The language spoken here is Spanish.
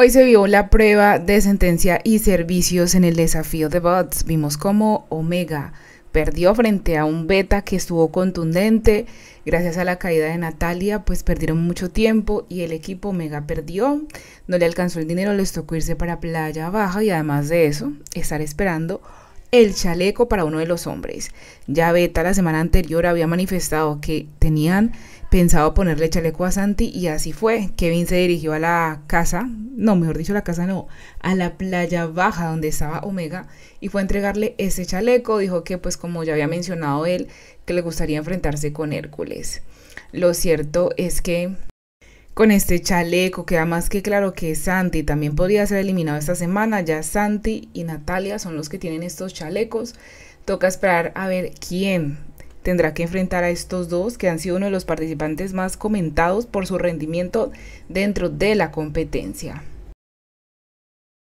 Hoy se vio la prueba de sentencia y servicios en el desafío de bots. Vimos cómo Omega perdió frente a un beta que estuvo contundente. Gracias a la caída de Natalia, pues perdieron mucho tiempo y el equipo Omega perdió. No le alcanzó el dinero, les tocó irse para playa baja y además de eso, estar esperando el chaleco para uno de los hombres. Ya Beta la semana anterior había manifestado que tenían pensado ponerle chaleco a Santi y así fue. Kevin se dirigió a la casa, no, mejor dicho, la casa no, a la playa baja donde estaba Omega y fue a entregarle ese chaleco. Dijo que pues como ya había mencionado él, que le gustaría enfrentarse con Hércules. Lo cierto es que con este chaleco, queda más que claro que Santi también podría ser eliminado esta semana. Ya Santi y Natalia son los que tienen estos chalecos. Toca esperar a ver quién tendrá que enfrentar a estos dos que han sido uno de los participantes más comentados por su rendimiento dentro de la competencia.